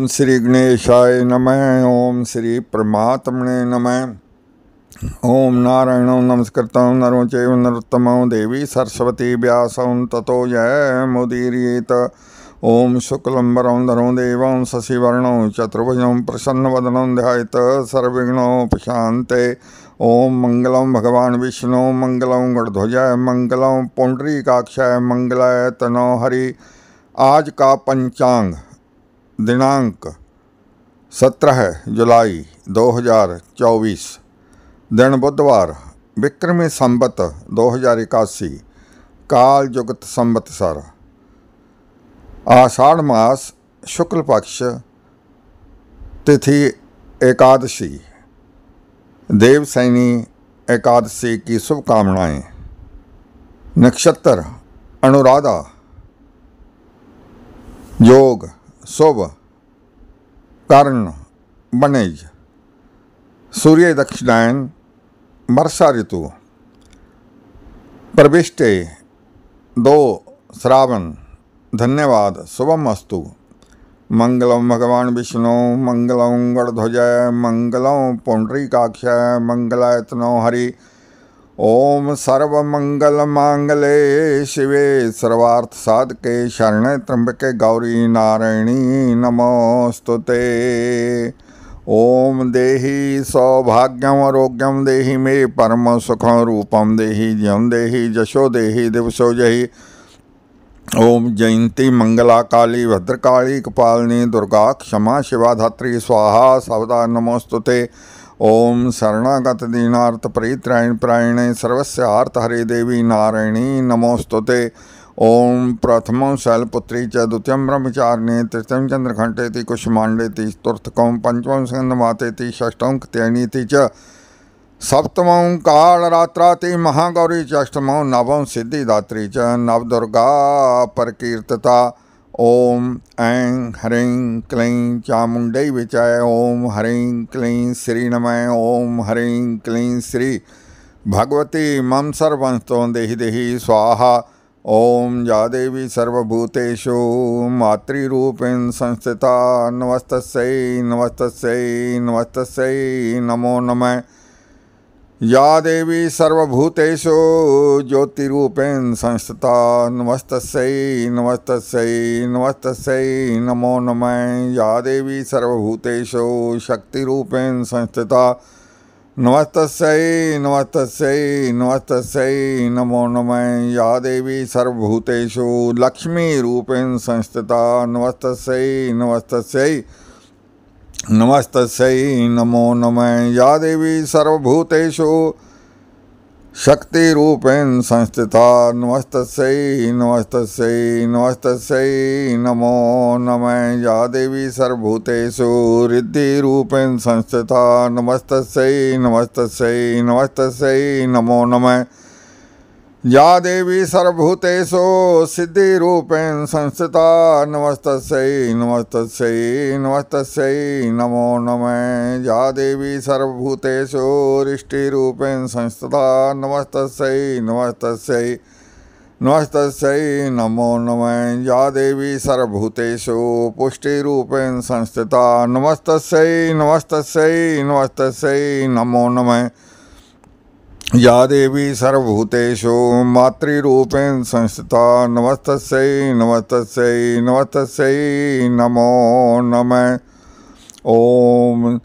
ओम श्री गणेशाय नमः ओम श्री परमात्मने नमः ओम नारायण नमस्कृत नरो चैव नरोत्तमौ देवी सरस्वती व्यासं ततो जय मुदीरियेत ओम शुक्लंबरं धरो देवं शशिवर्णौ चतुर्भुजं प्रसन्नवदनं ध्यायेत सर्वविघ्नोपशान्ते ओम मंगलम भगवान विष्णु मंगलम गणध्वजाय मंगलम पुंडरीकाक्षाय मंगलाय तनो हरि आज का पंचांग दिनांक 17 जुलाई 2024 दिन बुधवार विक्रमी संबत दो हजार इक्यासी काल जुगत संबत सर आषाढ़ मास शुक्ल पक्ष तिथि एकादशी देवसैनी एकादशी की शुभकामनाएं नक्षत्र अनुराधा योग शुभ कर्ण वणिज सूर्य સૂર્ય वर्षा ऋतु प्रविष्टे दो श्रावण धन्यवाद शुभम अस्तु मंगलम भगवान विष्णु मंगलम गणध्वज मंगलम पौंड्रीकाक्ष मंगलायतनो हरि ओम सर्वमङ्गलमाङ्गले शिवे सर्वार्थसाधके शरण त्र्यम्बके गौरी नारायणी नमोऽस्तु ते ॐ सौभाग्यम सौभाग्यमारोग्यं देहि मे परम सुख रूपं देहि जयं देहि जशो देहि दिवसो जहि ओम जयंती मंगला काली भद्रकाली कपालिनी दुर्गा क्षमा शिवा धात्री स्वाहा सवदा नमोस्तुते ॐ दीनार्थ प्रीत्रायण प्रायणे सर्वस्य आर्त हरे देवी नारायणी नमोस्तुते ओम ॐ प्रथमं शैलपुत्री च द्वितीयं ब्रह्मचारिणे तृतीयं चन्द्रघण्टेति कुशमाण्डेति चतुर्थकं पञ्चमं स्कन्दमातेति षष्ठं कृत्यणीति च सप्तमं कालरात्राति महागौरी च अष्टमं नवं सिद्धिदात्री च नवदुर्गा प्रकीर्तता ओम ऐं ह्रीं क्लीं चामुंडई विचाय ओम ह्रीं क्लीं श्री नमय ओम ह्रीं क्लीं श्री भगवती मम सर्वंस्तो देहि देहि स्वाहा ओम या देवी सर्वभूतेषु मातृरूपेण संस्थिता नमस्तस्यै नमस्तस्यै नमस्तस्यै नमो नमः या देवी सर्वभूतेषु ज्योतिरूपेण संस्थिता नमस्तस्यै नमस्तस्यै नमस्तस्यै नमो नमः या देवी सर्वभूतेषु शक्तिरूपेण संस्थिता नमस्तस्यै नमस्तस्यै नमस्तस्यै नमो नमः या देवी सर्वभूतेषु लक्ष्मीरूपेण संस्थिता नमस्तस्यै नमस्तस्यै नमस्तस्यै नमस्त नमो नम या देवी सर्वभूतेषु शक्तिरूपेण संस्थिता नमस्त नमस्त नमस्त नमो नम या देवी सर्वभूतेषु रिद्धिरूपेण संस्थिता नमस्त नमस्त नमस्त नमो नमः या देवी सिद्धि रूपेण संस्थिता नमस्त नमस्त नमस्त नमो नमः या देवी ऋष्टि रूपेण संस्थिता नमस्त नमस्त नमस्त नमो नमः या देवी पुष्टि रूपेण संस्थिता नमस्त नमस्त नमस्त नमो नमः या देवी सर्वभूतेषु मातृरूपेण संस्थिता नमस्तस्यै नमस्तस्यै नमस्तस्यै नमो नम ॐ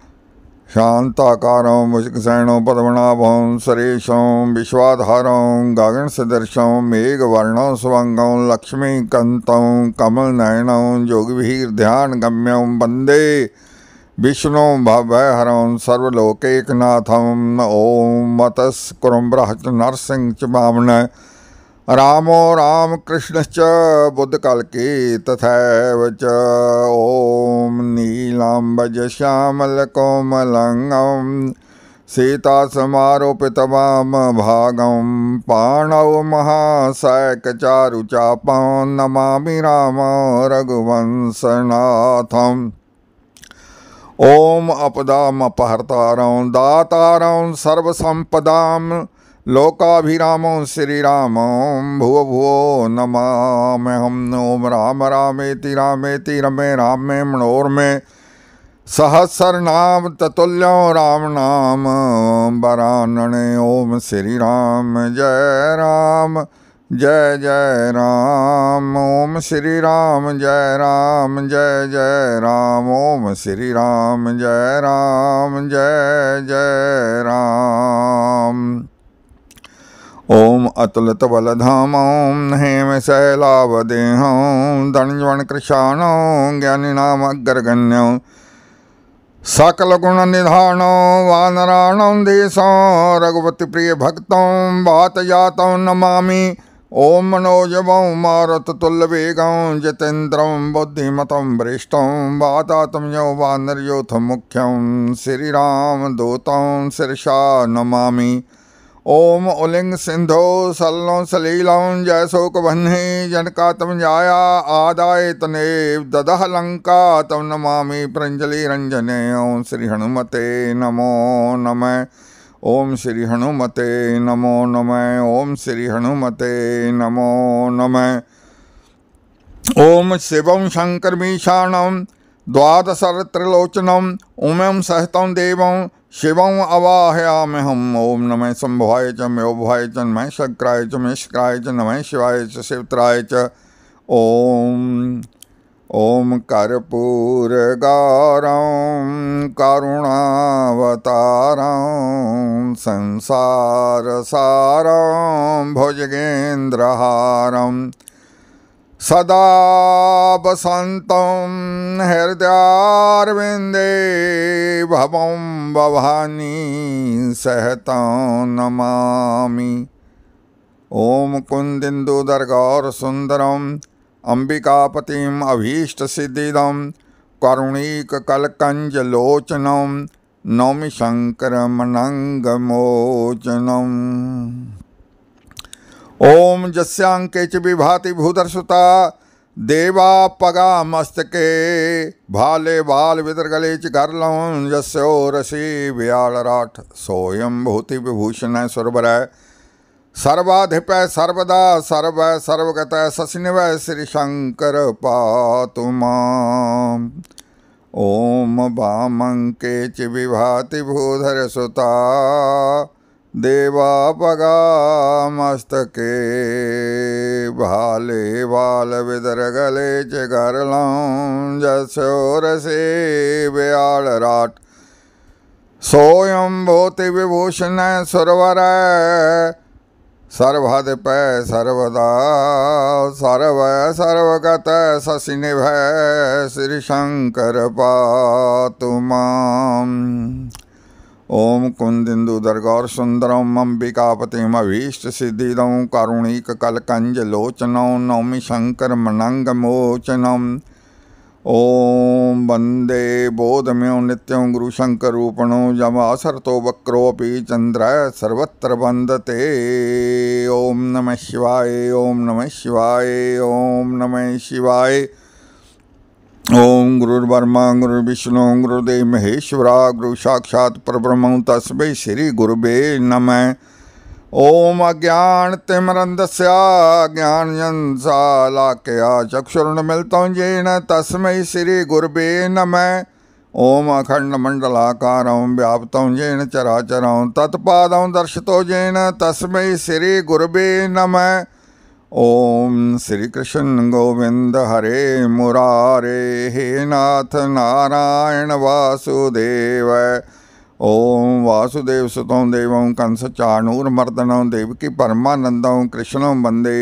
शान्ताकारं मुषकशयणं पद्मनाभं सरेशं विश्वाधारं गगनसदर्शं मेघवर्णं सुभङ्गं लक्ष्मीकन्तं कमलनयनं योगिभिर्ध्यानगम्यं वन्दे विष्णु भवहरं सर्वलोकैकनाथं ओं मतस्कुरुं बृहत् नरसिंह चिमामन रामो रामकृष्णश्च बुद्धकल्की तथैव च ॐ नीलाम्बजश्यामलकोमलङ्गं सीतासमारोपितवामभागं पाणौ महासैकचारुचापं नमामि राम रघुवंशनाथम् ओम अपदाम अपहर्तारं दातारं सर्वसंपदां लोकाभिरामं श्रीरामं भुव भुवो नमाम्यहं ओम राम रामेति रामेति रमे रामे मनोर्मे सहस्रनाम ततुल्यों राम नाम वरानणे ॐ श्रीराम जय राम जय जय राम ओम श्री राम जय राम जय जय राम ओम श्री राम जय राम जय जय राम ओम अतुलतबलधाम हेम शैलावदेह दण्ज्वणकृशाणो ज्ञानिनामग्रगण्यौ रघुपति प्रिय देशो बात वातजातौ नमामि ॐ मनोजवं मारुततुल्यवेगं जितेन्द्रं बुद्धिमतं वरिष्ठं वातात्म्यो वानर्योऽथ मुख्यं श्रीरामदूतं शिरसा नमामि ॐ उलिङ्ग सिन्धो सल्लो सलीलं जयशोकबह्ने जाया आदाय तनेव ददह नमा तं रंजने प्रञ्जलिरञ्जने श्री हनुमते नमो नमः ओम श्री हनुमते नमो नमः ओम श्री हनुमते नमो नमः ओम शिवम शंकर मीशाणम उम सहत सहतं देवं शिवं अवाहयाम्यहम् ॐ नमः संभवाय च म्योभवाय च नमः शक्राय च मिश्राय च नमः शिवाय च शिवत्राय च ॐ संसार करुणावतारं संसारसारं हम सदा वसन्तं हृदयार्विन्दे भवं भवानी सहतं नमामि ॐ कुन्दिन्दुदर्गौरसुन्दरम् अम्बिकापतिम् अभीष्टसिद्धिदं नौमी शंकर शङ्करमनङ्गमोचनम् ॐ यस्याङ्के च विभाति भूदर्शुता देवापगामस्तके भाले बालविदर्गले च गर्लं यस्योरसि भूति विभूषण भूतिविभूषणः है सर्वाधिप सर्वदा सर्व सर्वगत सशिनव श्री शंकर पातु ओम वामंके विभाति भूधर सुता देवापगामस्तके भाले बालविदरगले च गरलं जस्योरसे व्याळराट् सोऽयं भूतिविभूषण सुरवर सर्वद पै सर्वदा सर्व सर्वगत शशि भय श्री शंकर पातु माम ओम कुंदिन्दुदर्गौर सुंदरम अंबिकापतिम अभीष्ट सिद्धिदं कारुणिक कलकंज लोचनौ नौमि शंकर मनंग मोचनम ॐ वंदे बोधम्यो नित्यं गुरुशङ्करूपणो तो वक्रोपी चंद्र सर्वत्र वंदते ॐ नमः शिवाय ओं नमः शिवाय ओं नमः शिवाय ॐ गुरुर्ब्रह्मा गुरुर्विष्णु गुरुदेव महेश्वरा गुरुसाक्षात् परब्रह्म श्री श्रीगुरुवे नमः ਓਮ ਅਗਿਆਨ ਤਿਮਰਨ ਦਸਿਆ ਗਿਆਨ ਜਨਸਾ ਲਾਕਿਆ ਮਿਲ ਮਿਲਤੋਂ ਜੇਨ ਤਸਮੈ ਸ੍ਰੀ ਗੁਰਬੇ ਨਮੈ ਓਮ ਅਖੰਡ ਮੰਡਲਾਕਾਰੰ ਵਿਆਪਤੋਂ ਜੇਨ ਤਤ ਤਤਪਾਦੰ ਦਰਸ਼ਤੋ ਜੇਨ ਤਸਮੈ ਸ੍ਰੀ ਗੁਰਬੇ ਨਮੈ ਓਮ ਸ੍ਰੀ ਕ੍ਰਿਸ਼ਨ ਗੋਵਿੰਦ ਹਰੇ ਮੁਰਾਰੇ ਹੇ ਨਾਥ ਨਾਰਾਇਣ ਵਾਸੁਦੇਵ ओम वासुदेव ॐ वासुदेवसुतं देवं कंसचाणूर्मर्दनं देवकी परमानन्दं कृष्णं वन्दे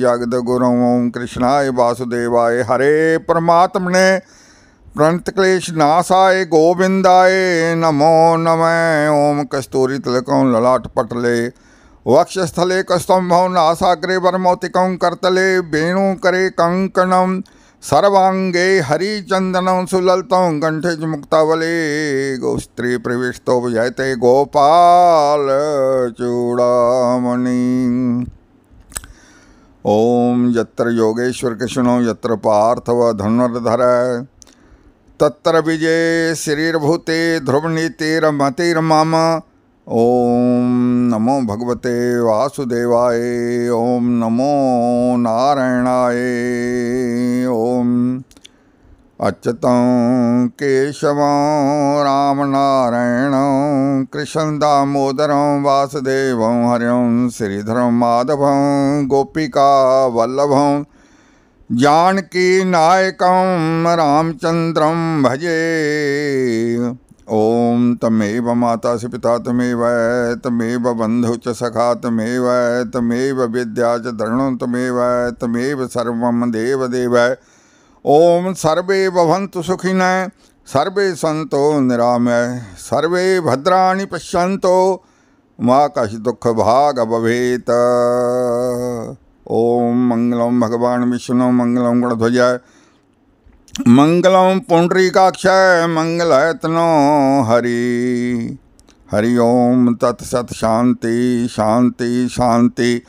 जगद्गुरुं ॐ कृष्णाय वासुदेवाय हरे परमात्मने प्रंत क्लेश प्रणतक्लेशनाशाय गोविन्दाय नमो ओम कस्तूरी ॐ ललाट पटले वक्षस्थले कस्तम्भौ नासाग्रे वरमौतिकं कर्तले वेणुकरे कङ्कणम् सर्वांगे हरिचंदन सुललतम कंठे मुक्तावली गोस्त्री प्रविष्टो जयते गोपाल चूड़ामणि ओम यत्र योगेश्वर कृष्णो यत्र पार्थव धनुर्धर तत्र विजय शरीरभूते ध्रुवनीतिरमतिर्मम ॐ नमो भगवते वासुदेवाय ॐ नमो नारायणाय ॐ अच्युतं केशवं रामनारायणं कृष्णदामोदरं वासुदेवं हरिं श्रीधरं माधवं गोपिकावल्लभं जानकीनायकं रामचन्द्रं भजे ॐ तमेव माता से पिता तमेव तमेव बंधु च सखा तमेव तमेव विद्या च धरणं तमेव तमेव सर्वं देवदेव ॐ सर्वे भवन्तु सुखिनः सर्वे सन्तो निराम सर्वे भद्राणि पश्यन्तो मा कश दुःख भाग भवेत् ॐ मङ्गलं भगवान् विष्णु मङ्गलं गुणध्वजाय ਮੰਗਲੰ ਪੁੰਡਰੀਕਾਖੈ ਮੰਗਲੈਤਨੋ ਹਰੀ ਹਰੀ ਓਮ ਤਤ ਸਤ ਸ਼ਾਂਤੀ ਸ਼ਾਂਤੀ ਸ਼ਾਂਤੀ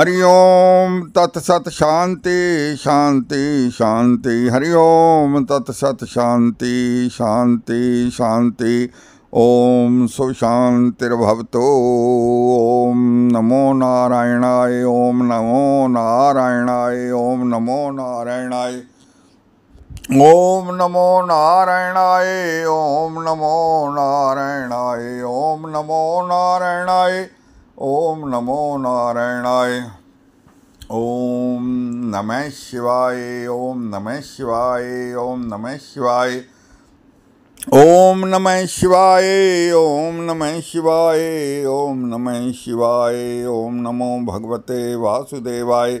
ਹਰੀ ਓਮ ਤਤ ਸਤ ਸ਼ਾਂਤੀ ਸ਼ਾਂਤੀ ਸ਼ਾਂਤੀ ਹਰੀ ਓਮ ਤਤ ਸਤ ਸ਼ਾਂਤੀ ਸ਼ਾਂਤੀ ਸ਼ਾਂਤੀ ਓਮ ਸੁਭ ਸ਼ਾਂਤਿਰਭਵਤੋ ਓਮ ਨਮੋ ਨਾਰਾਇਣਾਏ ਓਮ ਨਮੋ ਨਾਰਾਇਣਾਏ ਓਮ ਨਮੋ ਨਾਰਾਇਣਾਏ ओम नमो नारायणाय ओम नमो नारायणाय ओम नमो नारायणाय ओम नमो नारायणाय ओम नमः शिवाय ओम नमः शिवाय ओम नमः शिवाय ओम नमः शिवाय ओम नमः शिवाय ओम नमः शिवाय ओम नमो भगवते वासुदेवाय